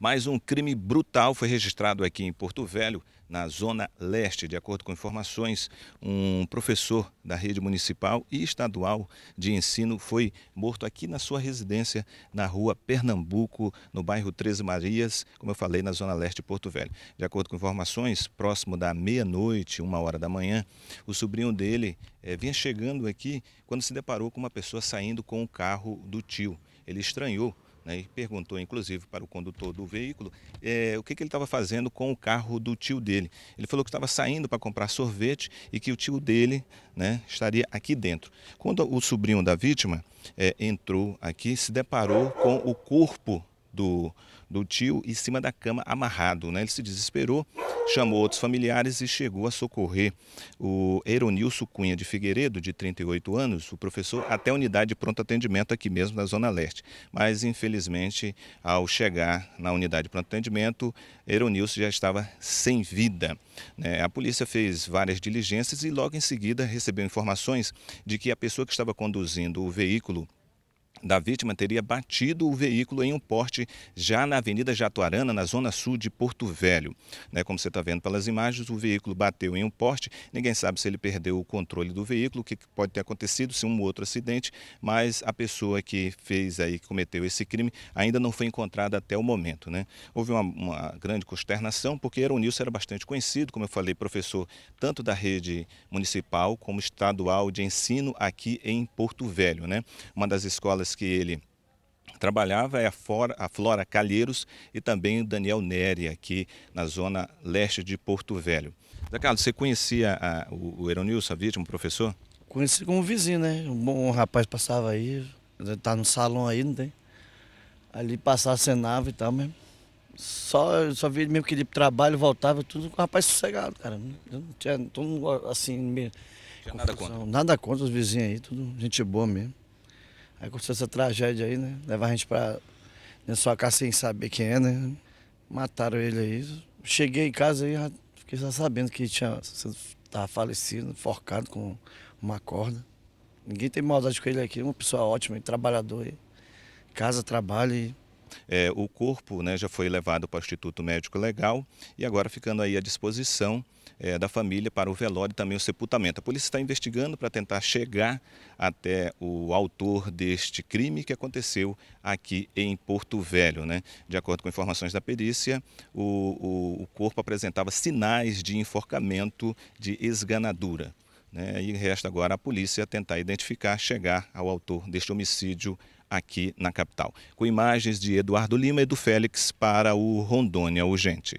Mais um crime brutal foi registrado aqui em Porto Velho, na Zona Leste. De acordo com informações, um professor da rede municipal e estadual de ensino foi morto aqui na sua residência, na rua Pernambuco, no bairro 13 Marias, como eu falei, na Zona Leste de Porto Velho. De acordo com informações, próximo da meia-noite, uma hora da manhã, o sobrinho dele é, vinha chegando aqui quando se deparou com uma pessoa saindo com o carro do tio. Ele estranhou né, e perguntou inclusive para o condutor do veículo é, o que, que ele estava fazendo com o carro do tio dele. Ele falou que estava saindo para comprar sorvete e que o tio dele né, estaria aqui dentro. Quando o sobrinho da vítima é, entrou aqui, se deparou com o corpo do, do tio em cima da cama amarrado. Né? Ele se desesperou chamou outros familiares e chegou a socorrer o Eronilso Cunha de Figueiredo, de 38 anos, o professor, até a unidade de pronto atendimento aqui mesmo na Zona Leste. Mas, infelizmente, ao chegar na unidade de pronto atendimento, Eronilso já estava sem vida. Né? A polícia fez várias diligências e logo em seguida recebeu informações de que a pessoa que estava conduzindo o veículo da vítima teria batido o veículo em um porte já na Avenida Jatuarana, na zona sul de Porto Velho. Né, como você está vendo pelas imagens, o veículo bateu em um porte. Ninguém sabe se ele perdeu o controle do veículo, o que pode ter acontecido, se um ou outro acidente, mas a pessoa que fez aí, que cometeu esse crime, ainda não foi encontrada até o momento. Né? Houve uma, uma grande consternação, porque Eronilson era bastante conhecido, como eu falei, professor tanto da rede municipal como estadual de ensino aqui em Porto Velho. Né? Uma das escolas que ele trabalhava é a Flora, a Flora Calheiros e também o Daniel Neri, aqui na zona leste de Porto Velho. Zé Carlos, você conhecia a, o, o Eronilson, a vítima, o professor? Conheci como vizinho, né? Um bom rapaz passava aí, tá no salão aí, não tem? Ali passava, cenava e tal mas Só, só via mesmo que ele trabalho, voltava, tudo com o rapaz sossegado, cara. Eu não tinha, todo mundo assim, meio, tinha nada contra. Nada contra os vizinhos aí, tudo gente boa mesmo. Aí aconteceu essa tragédia aí, né? Levar a gente pra sua casa sem saber quem é, né? Mataram ele aí. Cheguei em casa e fiquei só sabendo que tinha estava falecido, forcado com uma corda. Ninguém tem maldade com ele aqui, é uma pessoa ótima, trabalhador. Casa, trabalha e é, o corpo né, já foi levado para o Instituto Médico Legal e agora ficando aí à disposição é, da família para o velório e também o sepultamento. A polícia está investigando para tentar chegar até o autor deste crime que aconteceu aqui em Porto Velho. Né? De acordo com informações da perícia, o, o, o corpo apresentava sinais de enforcamento de esganadura. Né? E resta agora a polícia tentar identificar, chegar ao autor deste homicídio aqui na capital. Com imagens de Eduardo Lima e do Félix para o Rondônia Urgente.